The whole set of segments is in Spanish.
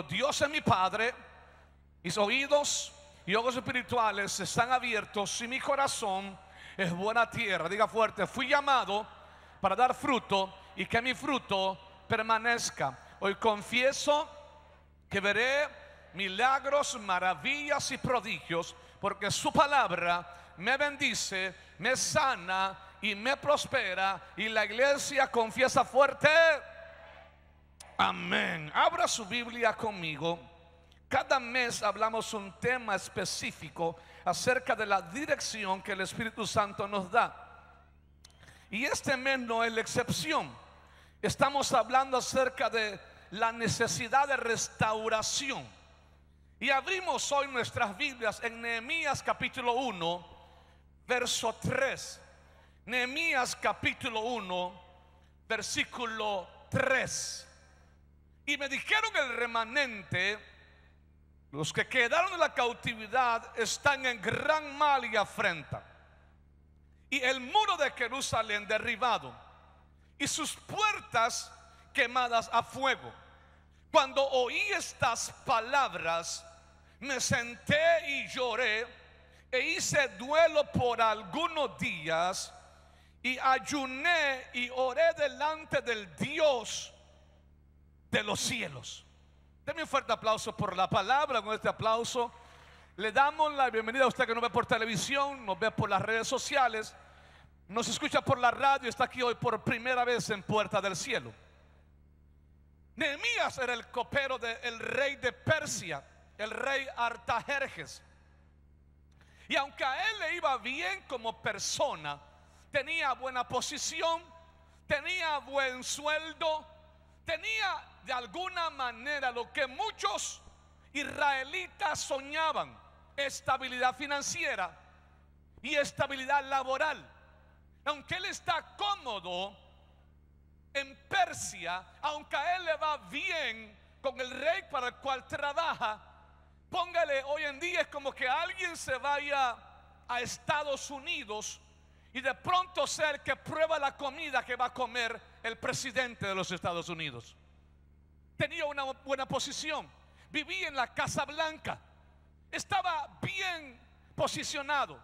Dios es mi Padre, mis oídos y ojos espirituales están abiertos y mi corazón es buena tierra. Diga fuerte, fui llamado para dar fruto y que mi fruto permanezca. Hoy confieso que veré milagros, maravillas y prodigios, porque su palabra me bendice, me sana y me prospera. Y la iglesia confiesa fuerte. Amén. Abra su Biblia conmigo. Cada mes hablamos un tema específico acerca de la dirección que el Espíritu Santo nos da. Y este mes no es la excepción. Estamos hablando acerca de la necesidad de restauración. Y abrimos hoy nuestras Biblias en Nehemías capítulo 1, verso 3. Nehemías capítulo 1, versículo 3. Y me dijeron el remanente, los que quedaron en la cautividad están en gran mal y afrenta. Y el muro de Jerusalén derribado y sus puertas quemadas a fuego. Cuando oí estas palabras, me senté y lloré e hice duelo por algunos días y ayuné y oré delante del Dios de los cielos. Denme un fuerte aplauso por la palabra. Con este aplauso le damos la bienvenida a usted que nos ve por televisión, nos ve por las redes sociales, nos escucha por la radio, está aquí hoy por primera vez en Puerta del Cielo. Nehemías era el copero del rey de Persia, el rey Artajerjes. Y aunque a él le iba bien como persona, tenía buena posición, tenía buen sueldo, tenía de alguna manera lo que muchos israelitas soñaban, estabilidad financiera y estabilidad laboral. Aunque él está cómodo en Persia, aunque a él le va bien con el rey para el cual trabaja, póngale hoy en día es como que alguien se vaya a Estados Unidos y de pronto el que prueba la comida que va a comer el presidente de los Estados Unidos tenía una buena posición, vivía en la Casa Blanca, estaba bien posicionado.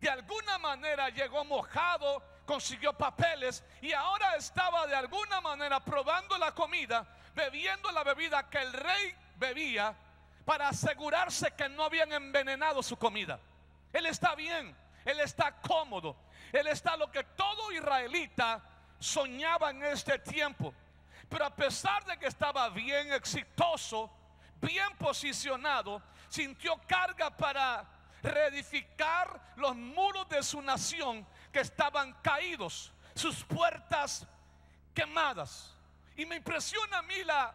De alguna manera llegó mojado, consiguió papeles y ahora estaba de alguna manera probando la comida, bebiendo la bebida que el rey bebía para asegurarse que no habían envenenado su comida. Él está bien, él está cómodo, él está lo que todo israelita soñaba en este tiempo. Pero a pesar de que estaba bien exitoso, bien posicionado, sintió carga para reedificar los muros de su nación que estaban caídos, sus puertas quemadas. Y me impresiona a mí la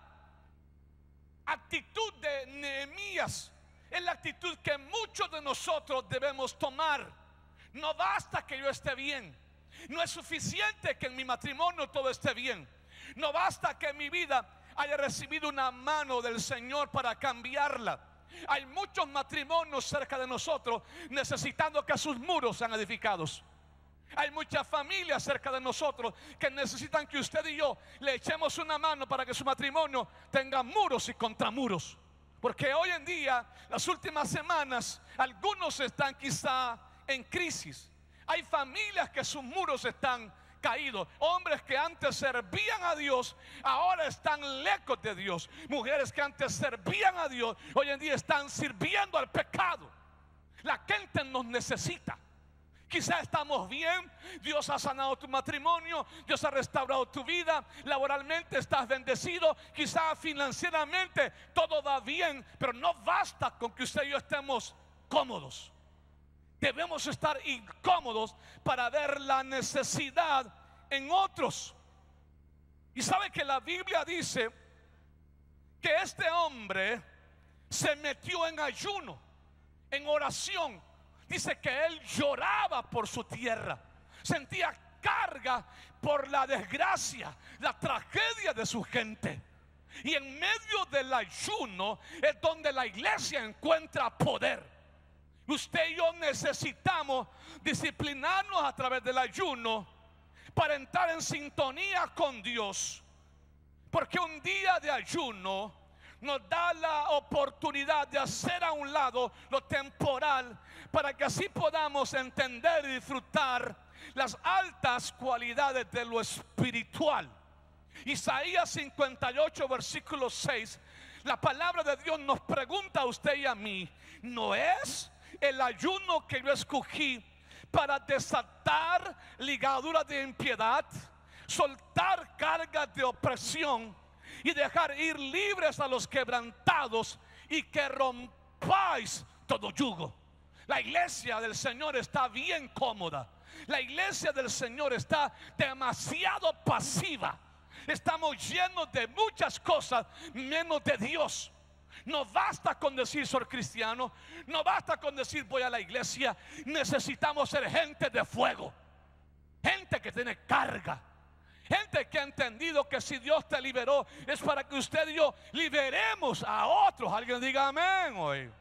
actitud de Nehemías, es la actitud que muchos de nosotros debemos tomar. No basta que yo esté bien, no es suficiente que en mi matrimonio todo esté bien. No basta que mi vida haya recibido una mano del Señor para cambiarla. Hay muchos matrimonios cerca de nosotros necesitando que sus muros sean edificados. Hay muchas familias cerca de nosotros que necesitan que usted y yo le echemos una mano para que su matrimonio tenga muros y contramuros. Porque hoy en día, las últimas semanas, algunos están quizá en crisis. Hay familias que sus muros están Caído hombres que antes servían a Dios, ahora están lejos de Dios, mujeres que antes servían a Dios, hoy en día están sirviendo al pecado. La gente nos necesita. Quizá estamos bien, Dios ha sanado tu matrimonio, Dios ha restaurado tu vida, laboralmente estás bendecido, quizá financieramente todo va bien, pero no basta con que usted y yo estemos cómodos debemos estar incómodos para ver la necesidad en otros. Y sabe que la Biblia dice que este hombre se metió en ayuno, en oración. Dice que él lloraba por su tierra, sentía carga por la desgracia, la tragedia de su gente. Y en medio del ayuno es donde la iglesia encuentra poder. Usted y yo necesitamos disciplinarnos a través del ayuno para entrar en sintonía con Dios. Porque un día de ayuno nos da la oportunidad de hacer a un lado lo temporal para que así podamos entender y disfrutar las altas cualidades de lo espiritual. Isaías 58, versículo 6, la palabra de Dios nos pregunta a usted y a mí, ¿no es el ayuno que yo escogí para desatar ligaduras de impiedad, soltar cargas de opresión y dejar ir libres a los quebrantados y que rompáis todo yugo. La iglesia del Señor está bien cómoda. La iglesia del Señor está demasiado pasiva. Estamos llenos de muchas cosas menos de Dios. No basta con decir soy cristiano, no basta con decir voy a la iglesia. Necesitamos ser gente de fuego, gente que tiene carga. Gente que ha entendido que si Dios te liberó es para que usted y yo liberemos a otros. Alguien diga amén hoy.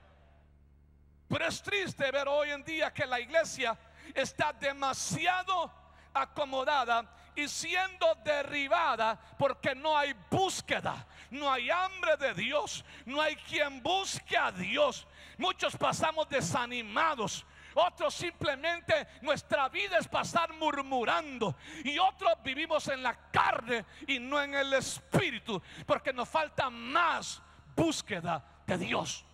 Pero es triste ver hoy en día que la iglesia está demasiado acomodada y siendo derribada porque no hay búsqueda, no hay hambre de Dios, no hay quien busque a Dios. Muchos pasamos desanimados. Otros simplemente nuestra vida es pasar murmurando. Y otros vivimos en la carne y no en el espíritu. Porque nos falta más búsqueda de Dios.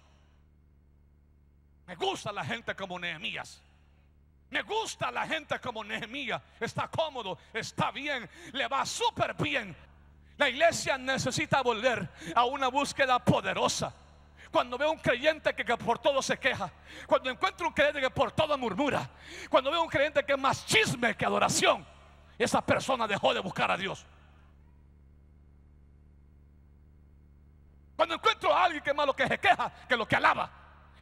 Me gusta la gente como Nehemías. Me gusta la gente como Nehemiah Está cómodo, está bien, le va súper bien. La iglesia necesita volver a una búsqueda poderosa. Cuando veo un creyente que, por todo se queja, cuando encuentro un creyente que por todo murmura, cuando veo un creyente que es más chisme que adoración, esa persona dejó de buscar a Dios. Cuando encuentro a alguien que es más lo que se queja que lo que alaba,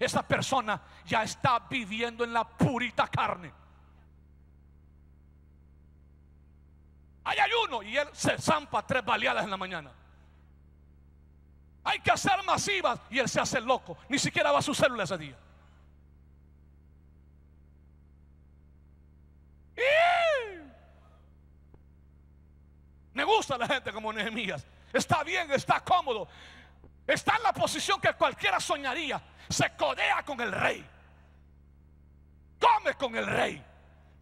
esa persona ya está viviendo en la purita carne. Hay uno y él se zampa tres baleadas en la mañana. Hay que hacer masivas y él se hace loco. Ni siquiera va a su célula ese día. Me gusta la gente como Nehemías. Está bien, está cómodo. Está en la posición que cualquiera soñaría. Se codea con el rey. Come con el rey.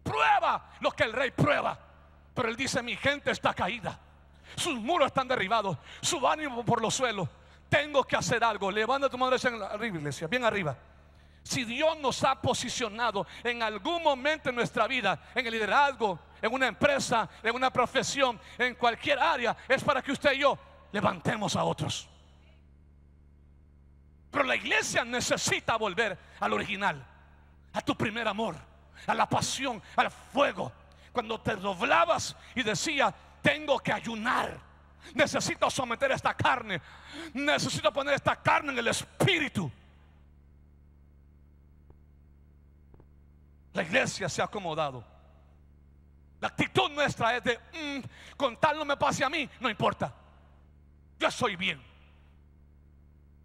Prueba lo que el rey prueba. Pero él dice, mi gente está caída. Sus muros están derribados. Su ánimo por los suelos. Tengo que hacer algo. Levanta tu mano arriba, iglesia. Bien arriba. Si Dios nos ha posicionado en algún momento en nuestra vida, en el liderazgo, en una empresa, en una profesión, en cualquier área, es para que usted y yo levantemos a otros. Pero la iglesia necesita volver al original, a tu primer amor, a la pasión, al fuego. Cuando te doblabas y decía, tengo que ayunar. Necesito someter esta carne. Necesito poner esta carne en el espíritu. La iglesia se ha acomodado. La actitud nuestra es de, mm, con tal no me pase a mí, no importa. Yo soy bien.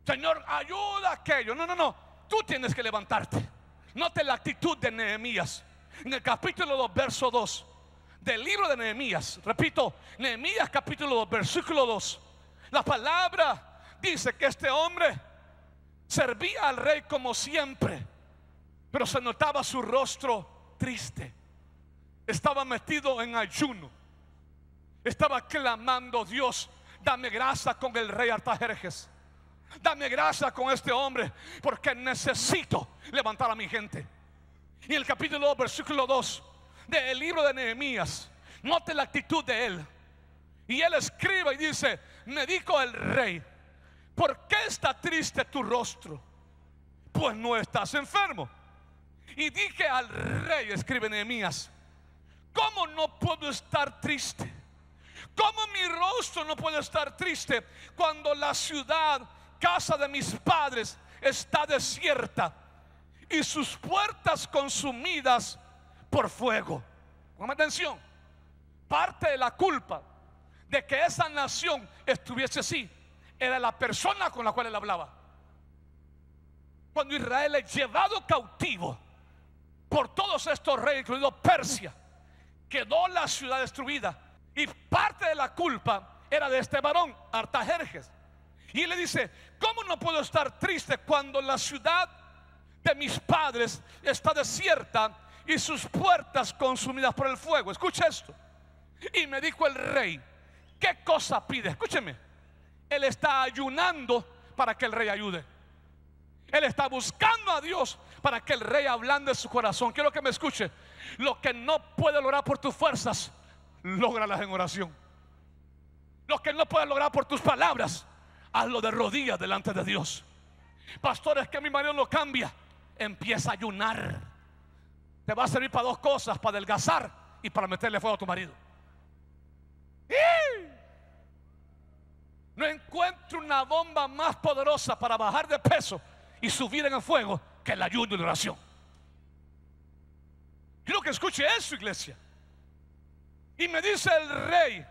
Señor, ayuda aquello. No, no, no. Tú tienes que levantarte. Note la actitud de Nehemías. En el capítulo 2, verso 2 del libro de Nehemías. Repito, Nehemías capítulo 2, versículo 2. La palabra dice que este hombre servía al rey como siempre, pero se notaba su rostro triste. Estaba metido en ayuno. Estaba clamando, Dios, dame gracia con el rey Artajerjes. Dame gracia con este hombre porque necesito levantar a mi gente. Y el capítulo 2, versículo 2 del libro de Nehemías, note la actitud de él. Y él escribe y dice, me dijo el rey, ¿por qué está triste tu rostro? Pues no estás enfermo. Y dije al rey, escribe Nehemías, ¿cómo no puedo estar triste? ¿Cómo mi rostro no puede estar triste cuando la ciudad casa de mis padres está desierta y sus puertas consumidas por fuego. Pongan atención, parte de la culpa de que esa nación estuviese así era la persona con la cual él hablaba. Cuando Israel es llevado cautivo por todos estos reyes, incluido Persia, quedó la ciudad destruida. Y parte de la culpa era de este varón, Artajerjes. Y le dice, ¿cómo no puedo estar triste cuando la ciudad de mis padres está desierta y sus puertas consumidas por el fuego? Escucha esto. Y me dijo el rey, ¿qué cosa pide? Escúcheme, él está ayunando para que el rey ayude. Él está buscando a Dios para que el rey ablande su corazón. Quiero que me escuche. Lo que no puede lograr por tus fuerzas, lógralas en oración. Lo que no puede lograr por tus palabras, Hazlo de rodillas delante de Dios. Pastores es que mi marido no cambia. Empieza a ayunar. Te va a servir para dos cosas, para adelgazar y para meterle fuego a tu marido. No encuentro una bomba más poderosa para bajar de peso y subir en el fuego que el ayuno y la oración. Quiero que escuche eso, iglesia. Y me dice el rey,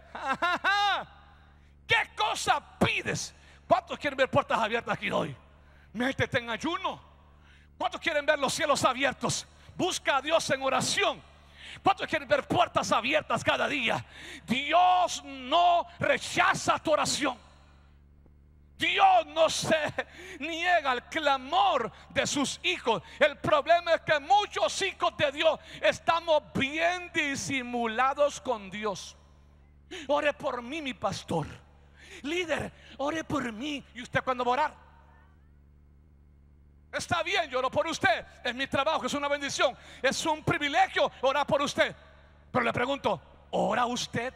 ¿qué cosa pides? ¿Cuántos quieren ver puertas abiertas aquí hoy? Métete en ayuno. ¿Cuántos quieren ver los cielos abiertos? Busca a Dios en oración. ¿Cuántos quieren ver puertas abiertas cada día? Dios no rechaza tu oración. Dios no se niega al clamor de sus hijos. El problema es que muchos hijos de Dios estamos bien disimulados con Dios. Ore por mí, mi pastor líder, ore por mí. ¿Y usted cuando va a orar? Está bien, yo oro por usted. Es mi trabajo, es una bendición. Es un privilegio orar por usted. Pero le pregunto, ¿ora usted?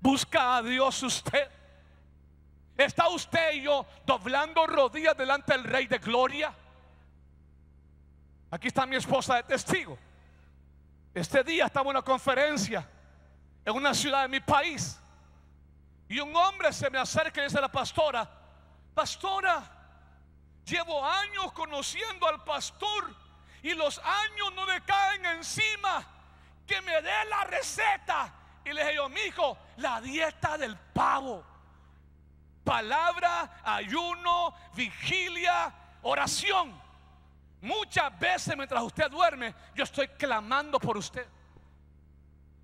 ¿Busca a Dios usted? ¿Está usted y yo doblando rodillas delante del Rey de Gloria? Aquí está mi esposa de testigo. Este día estaba en una conferencia en una ciudad de mi país. Y un hombre se me acerca y dice a la pastora, pastora, llevo años conociendo al pastor y los años no le caen encima, que me dé la receta. Y le dije mi hijo la dieta del pavo. Palabra, ayuno, vigilia, oración. Muchas veces mientras usted duerme, yo estoy clamando por usted.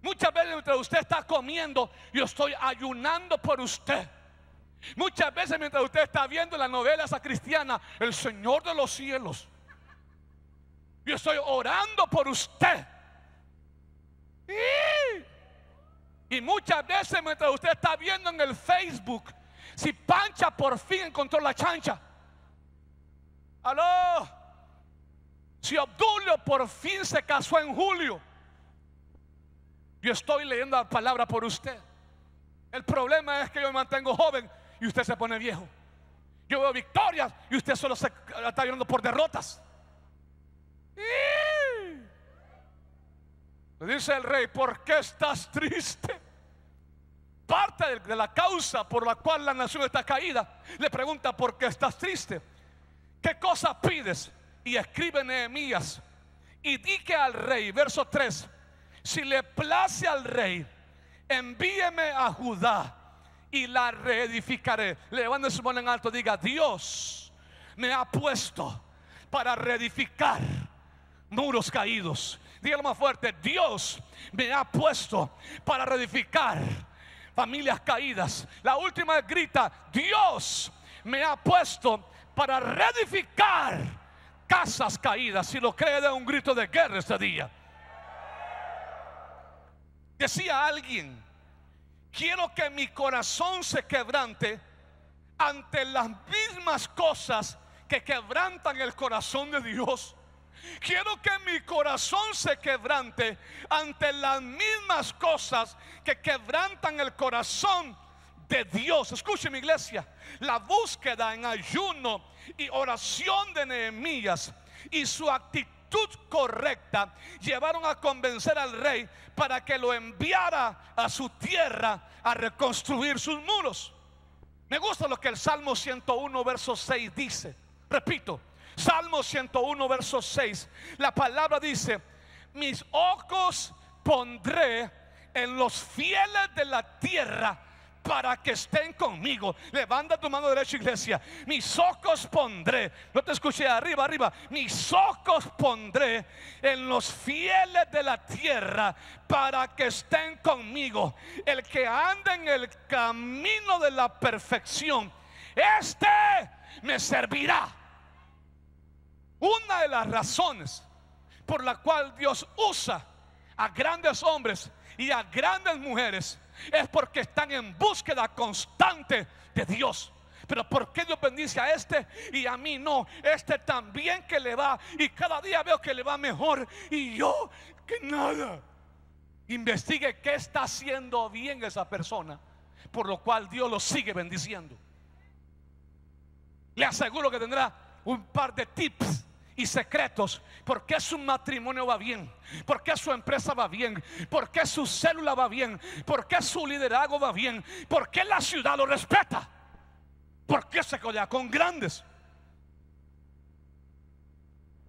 Muchas veces mientras usted está comiendo, yo estoy ayunando por usted. Muchas veces mientras usted está viendo la novela esa cristiana, el Señor de los cielos, yo estoy orando por usted. Y, y muchas veces mientras usted está viendo en el Facebook, si Pancha por fin encontró la chancha. Aló. Si Obdulio por fin se casó en julio. Yo estoy leyendo la palabra por usted. El problema es que yo me mantengo joven y usted se pone viejo. Yo veo victorias y usted solo se está llorando por derrotas. Y... Dice el rey, ¿por qué estás triste? Parte de la causa por la cual la nación está caída, le pregunta, ¿por qué estás triste? ¿Qué cosa pides? Y escribe Nehemías. Y di al rey, verso 3, si le place al rey, envíeme a Judá y la reedificaré. Levante su mano en alto, diga, Dios me ha puesto para reedificar muros caídos. Dígalo más fuerte, Dios me ha puesto para reedificar familias caídas. La última grita, Dios me ha puesto para reedificar casas caídas. Si lo cree, da un grito de guerra este día. Decía alguien, quiero que mi corazón se quebrante ante las mismas cosas que quebrantan el corazón de Dios. Quiero que mi corazón se quebrante ante las mismas cosas que quebrantan el corazón de Dios. Escúcheme, mi iglesia, la búsqueda en ayuno y oración de Nehemías y su actitud correcta llevaron a convencer al rey para que lo enviara a su tierra a reconstruir sus muros. Me gusta lo que el Salmo 101, verso 6 dice. Repito, Salmo 101, verso 6. La palabra dice, mis ojos pondré en los fieles de la tierra para que estén conmigo. Levanta tu mano derecha, iglesia. Mis ojos pondré. No te escuché arriba, arriba. Mis ojos pondré en los fieles de la tierra para que estén conmigo. El que anda en el camino de la perfección, este me servirá. Una de las razones por la cual Dios usa a grandes hombres y a grandes mujeres es porque están en búsqueda constante de Dios. Pero ¿por qué Dios bendice a este y a mí no? Este también que le va y cada día veo que le va mejor y yo que nada. Investigue qué está haciendo bien esa persona, por lo cual Dios lo sigue bendiciendo. Le aseguro que tendrá un par de tips y secretos. porque su matrimonio va bien? porque su empresa va bien? porque su célula va bien? porque su liderazgo va bien? porque la ciudad lo respeta? porque qué se colla con grandes?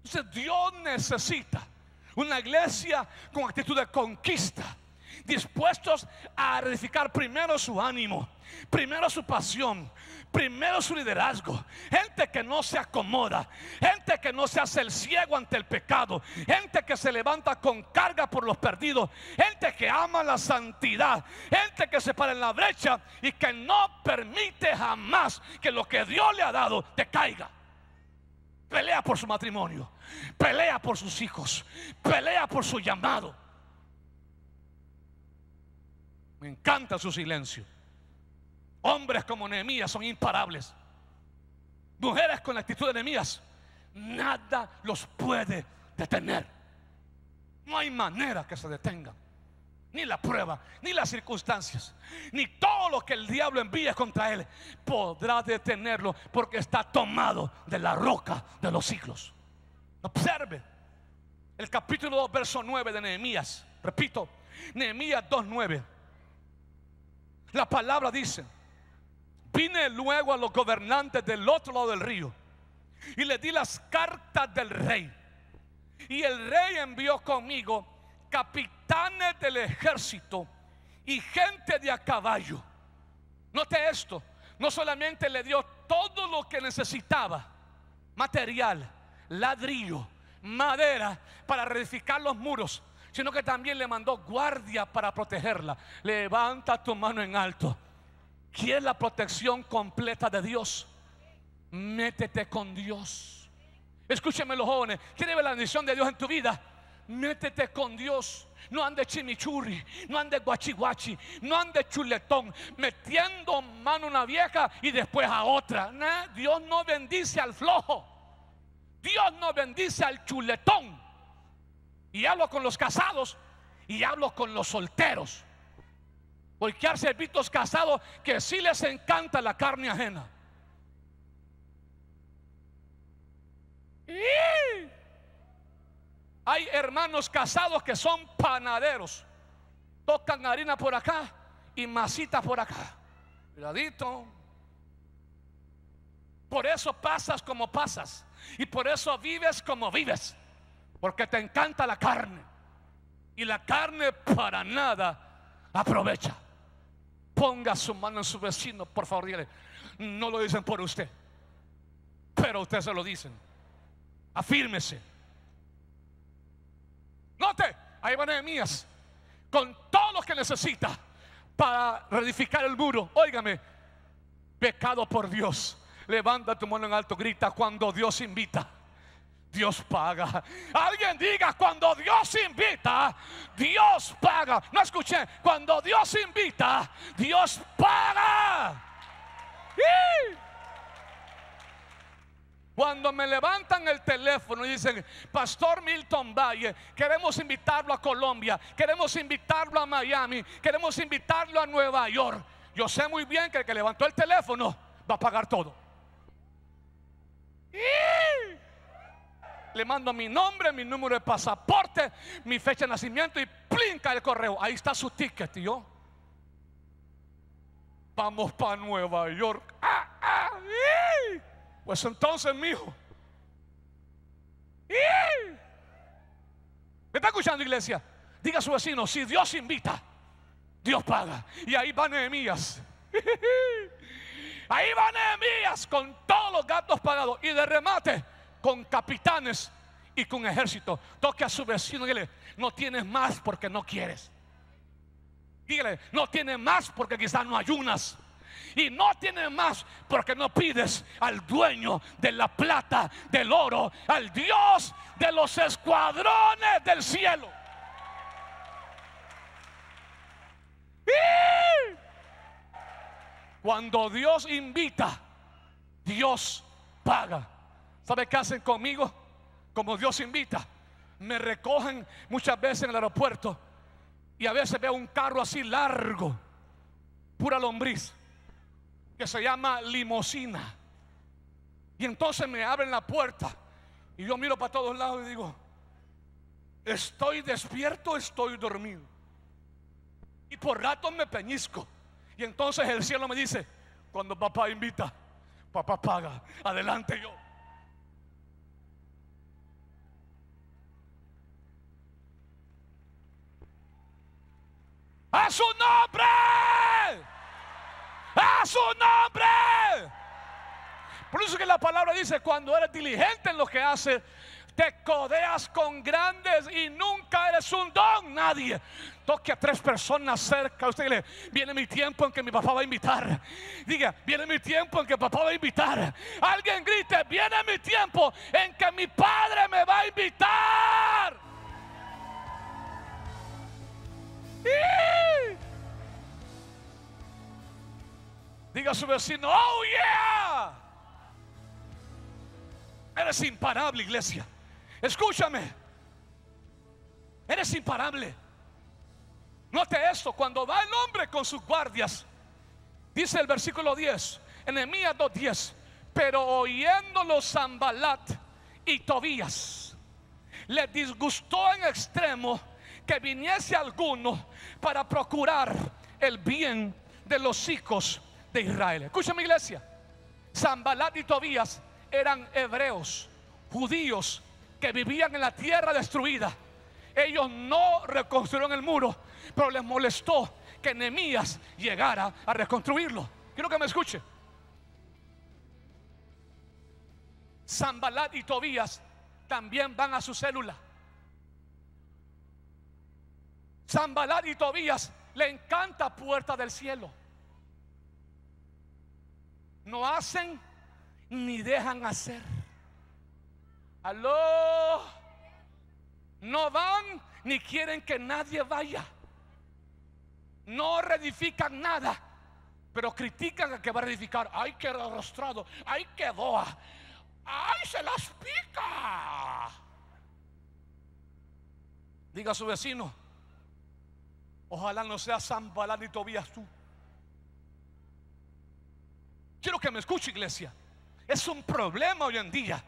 Entonces Dios necesita una iglesia con actitud de conquista dispuestos a edificar primero su ánimo, primero su pasión, primero su liderazgo. Gente que no se acomoda, gente que no se hace el ciego ante el pecado, gente que se levanta con carga por los perdidos, gente que ama la santidad, gente que se para en la brecha y que no permite jamás que lo que Dios le ha dado te caiga. Pelea por su matrimonio, pelea por sus hijos, pelea por su llamado. Me encanta su silencio. Hombres como Nehemías son imparables. Mujeres con la actitud de Nehemías, nada los puede detener. No hay manera que se detengan. Ni la prueba, ni las circunstancias, ni todo lo que el diablo envía contra él podrá detenerlo porque está tomado de la roca de los siglos. Observe el capítulo 2, verso 9 de Nehemías. Repito, Nehemías 2, 9. La palabra dice, Vine luego a los gobernantes del otro lado del río y le di las cartas del rey. Y el rey envió conmigo capitanes del ejército y gente de a caballo. Note esto, no solamente le dio todo lo que necesitaba, material, ladrillo, madera para reedificar los muros, sino que también le mandó guardia para protegerla. Levanta tu mano en alto es la protección completa de Dios? Métete con Dios. Escúcheme los jóvenes. Quiere ver la bendición de Dios en tu vida? Métete con Dios. No ande chimichurri, no ande guachi no ande chuletón, metiendo mano a una vieja y después a otra. Dios no bendice al flojo. Dios no bendice al chuletón. Y hablo con los casados y hablo con los solteros. Porque hay servitos casados que sí les encanta la carne ajena. hay hermanos casados que son panaderos. Tocan harina por acá y masita por acá. Cuidadito. Por eso pasas como pasas. Y por eso vives como vives. Porque te encanta la carne. Y la carne para nada aprovecha. Ponga su mano en su vecino, por favor, dígale. No lo dicen por usted, pero usted se lo dicen. Afírmese. Note, ahí a mías con todo lo que necesita para reedificar el muro. Óigame, pecado por Dios. Levanta tu mano en alto, grita cuando Dios invita. Dios paga. Alguien diga, cuando Dios invita, Dios paga. No escuché, cuando Dios invita, Dios paga. Cuando me levantan el teléfono y dicen, Pastor Milton Valle, queremos invitarlo a Colombia, queremos invitarlo a Miami, queremos invitarlo a Nueva York. Yo sé muy bien que el que levantó el teléfono va a pagar todo le mando mi nombre, mi número de pasaporte, mi fecha de nacimiento y plinca el correo. Ahí está su ticket, yo. Vamos para Nueva York. ¡Ah, ah, pues entonces, mijo. hijo. ¿Me está escuchando, iglesia? Diga a su vecino: si Dios invita, Dios paga. Y ahí va Nehemías. Ahí va Nehemías con todos los gastos pagados. Y de remate, con capitanes y con ejército. Toque a su vecino y dile, no tienes más porque no quieres. Dígale, no tienes más porque quizás no ayunas. Y no tienes más porque no pides al dueño de la plata, del oro, al Dios de los escuadrones del cielo. Cuando Dios invita, Dios paga. ¿Sabe qué hacen conmigo? Como Dios invita. Me recogen muchas veces en el aeropuerto y a veces veo un carro así largo, pura lombriz, que se llama limosina. Y entonces me abren la puerta y yo miro para todos lados y digo, estoy despierto, estoy dormido. Y por ratos me peñisco. Y entonces el cielo me dice, cuando papá invita, papá paga, adelante yo. su nombre. A su nombre. Por eso que la palabra dice, cuando eres diligente en lo que haces, te codeas con grandes y nunca eres un don. Nadie toque a tres personas cerca. Usted le viene mi tiempo en que mi papá va a invitar. Diga, viene mi tiempo en que papá va a invitar. Alguien grite, viene mi tiempo en que mi padre me va a invitar. Diga a su vecino, oh yeah. Eres imparable, iglesia. Escúchame. Eres imparable. Note esto, cuando va el hombre con sus guardias, dice el versículo 10, Enemías 2.10, pero oyéndolo Zambalat y Tobías, le disgustó en extremo que viniese alguno para procurar el bien de los hijos de Israel. mi iglesia, Zambalat y Tobías eran hebreos, judíos que vivían en la tierra destruida. Ellos no reconstruyeron el muro, pero les molestó que Nemías llegara a reconstruirlo. Quiero que me escuche. Zambalat y Tobías también van a su célula. Zambalat y Tobías le encanta puerta del cielo no hacen ni dejan hacer. Aló, no van ni quieren que nadie vaya. No reedifican nada, pero critican a que va a redificar Ay, que arrastrado, ay, que doa, ay, se las pica. Diga a su vecino, ojalá no sea San Balán y Tobías tú. Quiero que me escuche, iglesia. Es un problema hoy en día.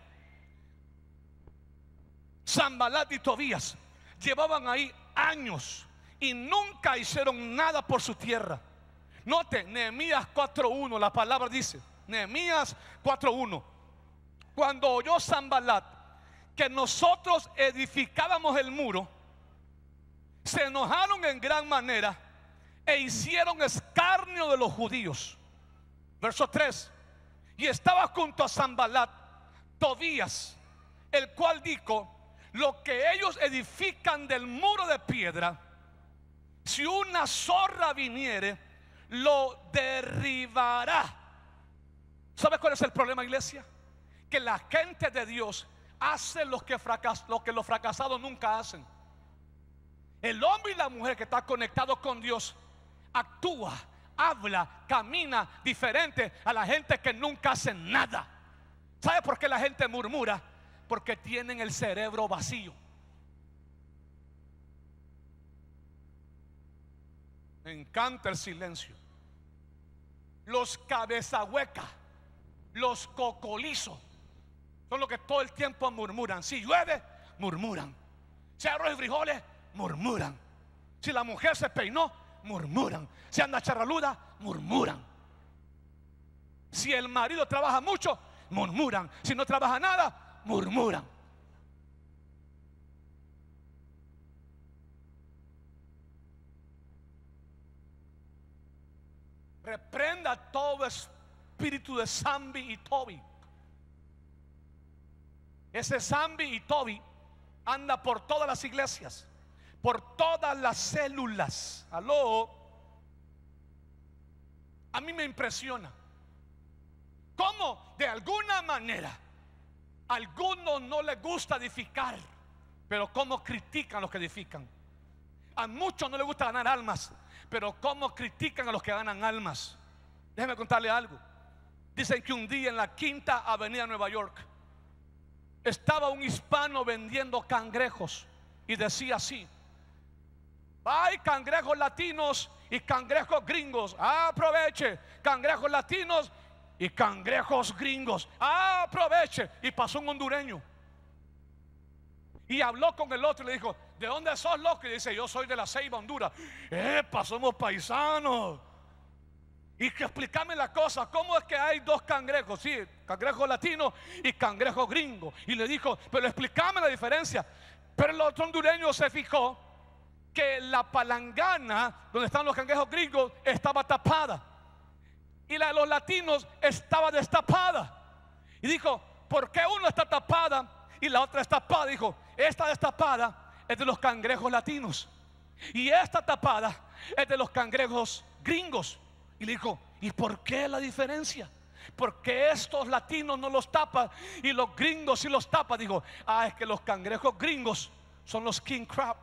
Zambalat y Tobías llevaban ahí años y nunca hicieron nada por su tierra. Note, Nehemías 4.1, la palabra dice, Nehemías 4.1, cuando oyó Zambalat que nosotros edificábamos el muro, se enojaron en gran manera e hicieron escarnio de los judíos. Verso 3. Y estaba junto a Zambalat Tobías, el cual dijo, lo que ellos edifican del muro de piedra, si una zorra viniere, lo derribará. ¿Sabes cuál es el problema, iglesia? Que la gente de Dios hace lo que, lo que los fracasados nunca hacen. El hombre y la mujer que está conectado con Dios actúa habla, camina diferente a la gente que nunca hace nada. ¿Sabe por qué la gente murmura? Porque tienen el cerebro vacío. Me encanta el silencio. Los cabezahuecas, los cocolizos, son los que todo el tiempo murmuran. Si llueve, murmuran. Si arroz y frijoles, murmuran. Si la mujer se peinó, murmuran. Si anda charraluda, murmuran. Si el marido trabaja mucho, murmuran. Si no trabaja nada, murmuran. Reprenda todo espíritu de Zambi y Tobi. Ese Zambi y Tobi anda por todas las iglesias por todas las células. Aló. A mí me impresiona cómo de alguna manera algunos no les gusta edificar, pero cómo critican a los que edifican. A muchos no les gusta ganar almas, pero cómo critican a los que ganan almas. Déjenme contarle algo. Dicen que un día en la quinta avenida de Nueva York estaba un hispano vendiendo cangrejos y decía así, hay cangrejos latinos y cangrejos gringos. Aproveche. Cangrejos latinos y cangrejos gringos. Aproveche. Y pasó un hondureño. Y habló con el otro y le dijo, ¿de dónde sos loco? Y dice, yo soy de la Ceiba, Honduras. Epa, somos paisanos. Y que explícame la cosa, ¿cómo es que hay dos cangrejos? Sí, cangrejo latino y cangrejo gringo. Y le dijo, pero explícame la diferencia. Pero el otro hondureño se fijó que la palangana, donde están los cangrejos gringos, estaba tapada. Y la de los latinos estaba destapada. Y dijo, ¿por qué uno está tapada y la otra está tapada? Dijo, esta destapada es de los cangrejos latinos. Y esta tapada es de los cangrejos gringos. Y le dijo, ¿y por qué la diferencia? Porque estos latinos no los tapan y los gringos sí los tapan. Dijo, ah, es que los cangrejos gringos son los king crab.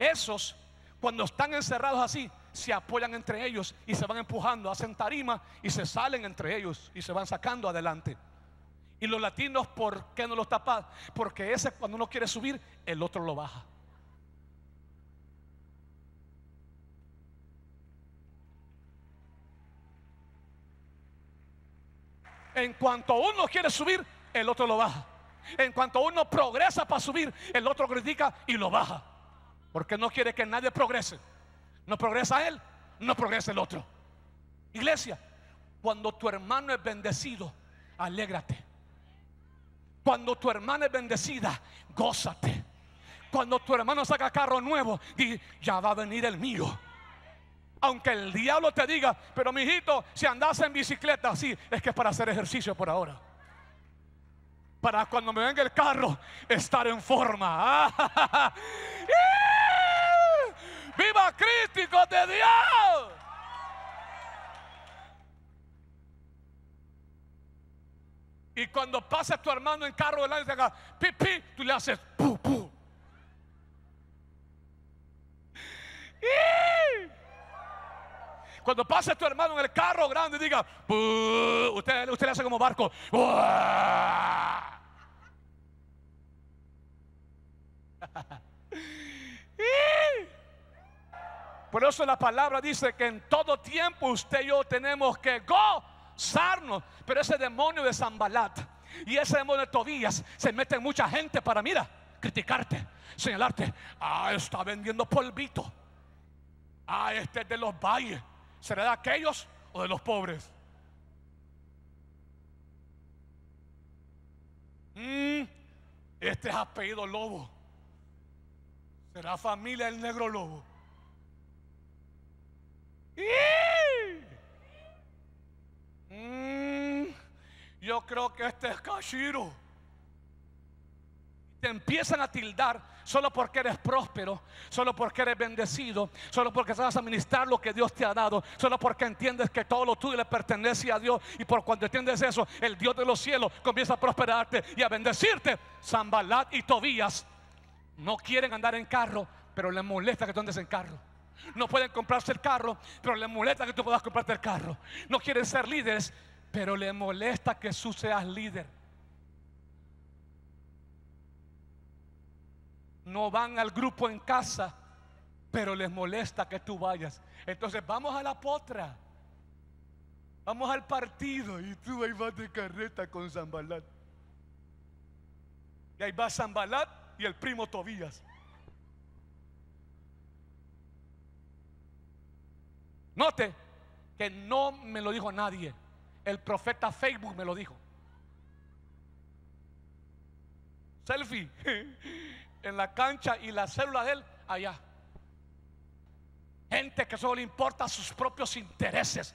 Esos, cuando están encerrados así, se apoyan entre ellos y se van empujando, hacen tarima y se salen entre ellos y se van sacando adelante. Y los latinos, ¿por qué no los tapas? Porque ese cuando uno quiere subir, el otro lo baja. En cuanto uno quiere subir, el otro lo baja. En cuanto uno progresa para subir, el otro critica y lo baja. Porque no quiere que nadie progrese. No progresa él, no progresa el otro. Iglesia, cuando tu hermano es bendecido, alégrate. Cuando tu hermana es bendecida, gózate. Cuando tu hermano saca carro nuevo, di, ya va a venir el mío. Aunque el diablo te diga, pero mijito, si andas en bicicleta, así, es que es para hacer ejercicio por ahora. Para cuando me venga el carro, estar en forma. ¡Ah! ¡Viva Crítico de Dios! Y cuando pasa tu hermano en carro delante de acá, pipi, tú le haces pu, pu. Y cuando pasa tu hermano en el carro grande y diga, usted, usted le hace como barco. Por eso la palabra dice que en todo tiempo usted y yo tenemos que gozarnos. Pero ese demonio de Zambalat y ese demonio de Tobías se mete en mucha gente para, mira, criticarte, señalarte. Ah, está vendiendo polvito. Ah, este es de los valles. ¿Será de aquellos o de los pobres? Mm, este es apellido lobo. ¿Será familia el negro lobo? Mm, yo creo que este es Kashiro. Te empiezan a tildar solo porque eres próspero, solo porque eres bendecido, solo porque sabes administrar lo que Dios te ha dado, solo porque entiendes que todo lo tuyo le pertenece a Dios y por cuando entiendes eso, el Dios de los cielos comienza a prosperarte y a bendecirte. Zambalat y Tobías no quieren andar en carro, pero les molesta que tú andes en carro. No pueden comprarse el carro, pero les molesta que tú puedas comprarte el carro. No quieren ser líderes, pero les molesta que tú seas líder. No van al grupo en casa, pero les molesta que tú vayas. Entonces vamos a la potra. Vamos al partido y tú ahí vas de carreta con Zambalat. Y ahí va Zambalat y el primo Tobías. Note que no me lo dijo nadie. El profeta Facebook me lo dijo. Selfie en la cancha y la célula de él allá. Gente que solo le importa sus propios intereses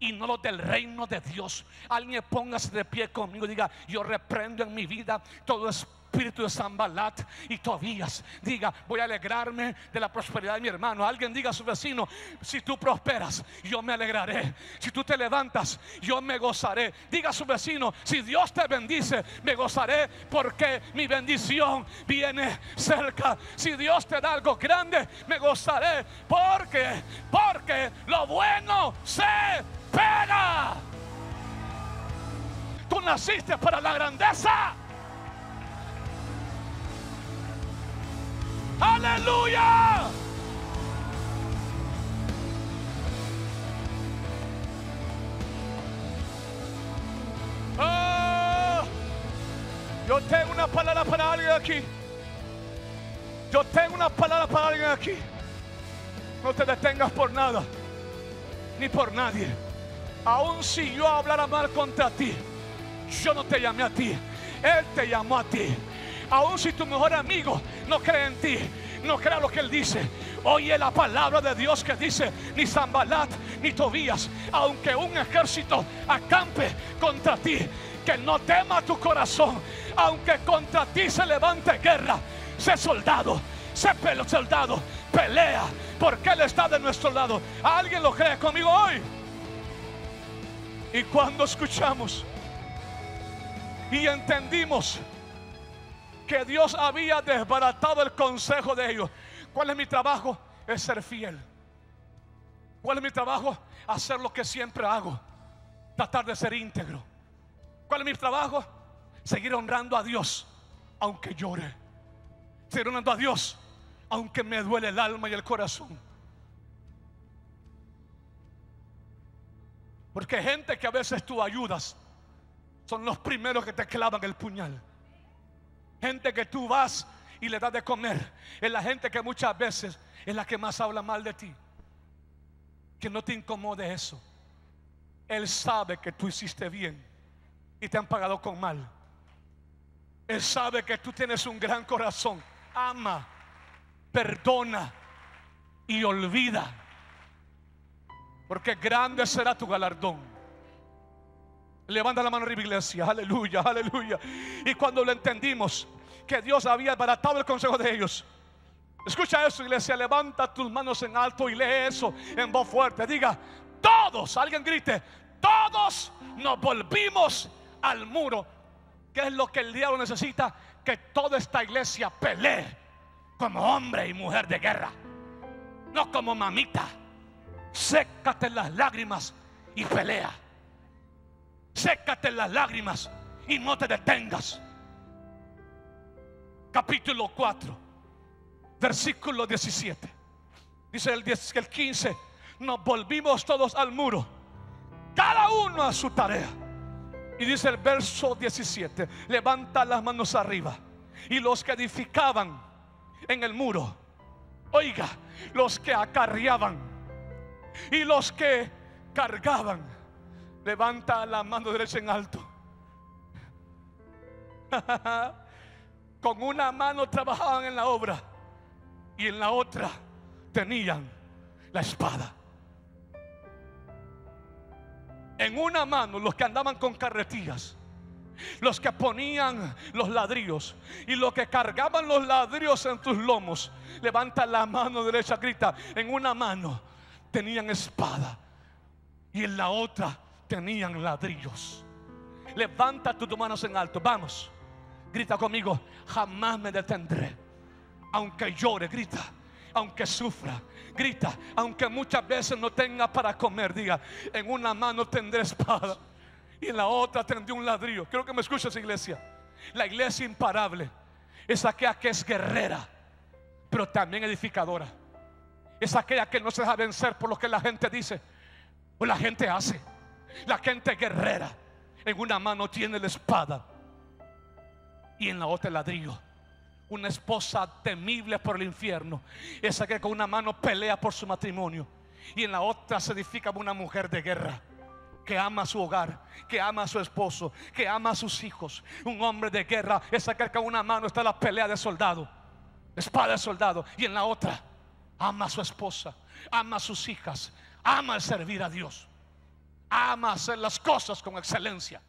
y no los del reino de Dios. Alguien póngase de pie conmigo y diga, yo reprendo en mi vida todo es espíritu de Zambalat y Tobías. Diga, voy a alegrarme de la prosperidad de mi hermano. Alguien diga a su vecino, si tú prosperas, yo me alegraré. Si tú te levantas, yo me gozaré. Diga a su vecino, si Dios te bendice, me gozaré porque mi bendición viene cerca. Si Dios te da algo grande, me gozaré porque, porque lo bueno se pega. Tú naciste para la grandeza. Aleluya. ¡Ah! yo tengo una palabra para alguien aquí. Yo tengo una palabra para alguien aquí. No te detengas por nada, ni por nadie. Aún si yo hablara mal contra ti, yo no te llamé a ti. Él te llamó a ti. Aún si tu mejor amigo no cree en ti, no crea lo que él dice. Oye la palabra de Dios que dice, ni Zambalat ni Tobías, aunque un ejército acampe contra ti, que no tema tu corazón, aunque contra ti se levante guerra, sé soldado, sé soldado, pelea, porque Él está de nuestro lado. ¿Alguien lo cree conmigo hoy? Y cuando escuchamos y entendimos, que Dios había desbaratado el consejo de ellos. ¿Cuál es mi trabajo? Es ser fiel. ¿Cuál es mi trabajo? Hacer lo que siempre hago. Tratar de ser íntegro. ¿Cuál es mi trabajo? Seguir honrando a Dios, aunque llore. Seguir honrando a Dios, aunque me duele el alma y el corazón. Porque gente que a veces tú ayudas son los primeros que te clavan el puñal. Gente que tú vas y le das de comer. Es la gente que muchas veces es la que más habla mal de ti. Que no te incomode eso. Él sabe que tú hiciste bien y te han pagado con mal. Él sabe que tú tienes un gran corazón. Ama, perdona y olvida. Porque grande será tu galardón. Levanta la mano arriba, iglesia. Aleluya, aleluya. Y cuando lo entendimos, que Dios había baratado el consejo de ellos. Escucha eso, iglesia. Levanta tus manos en alto y lee eso en voz fuerte. Diga, todos, alguien grite, todos nos volvimos al muro. ¿Qué es lo que el diablo necesita? Que toda esta iglesia pelee como hombre y mujer de guerra. No como mamita. Sécate las lágrimas y pelea sécate las lágrimas y no te detengas. Capítulo 4, versículo 17. Dice el, 15, nos volvimos todos al muro, cada uno a su tarea. Y dice el verso 17, levanta las manos arriba. Y los que edificaban en el muro, oiga, los que acarreaban y los que cargaban Levanta la mano derecha en alto. Con una mano trabajaban en la obra y en la otra tenían la espada. En una mano los que andaban con carretillas, los que ponían los ladrillos y los que cargaban los ladrillos en tus lomos. Levanta la mano derecha, grita, en una mano tenían espada y en la otra tenían ladrillos. Levanta tus manos en alto. Vamos. Grita conmigo. Jamás me detendré. Aunque llore, grita. Aunque sufra, grita. Aunque muchas veces no tenga para comer, diga. En una mano tendré espada y en la otra tendré un ladrillo. Creo que me escuchas, iglesia. La iglesia imparable es aquella que es guerrera, pero también edificadora. Es aquella que no se deja vencer por lo que la gente dice o la gente hace. La gente guerrera. En una mano tiene la espada y en la otra el ladrillo. Una esposa temible por el infierno. Esa que con una mano pelea por su matrimonio y en la otra se edifica una mujer de guerra que ama su hogar, que ama a su esposo, que ama a sus hijos. Un hombre de guerra esa que con una mano está la pelea de soldado, espada de soldado, y en la otra ama a su esposa, ama a sus hijas, ama el servir a Dios ama hacer las cosas con excelencia.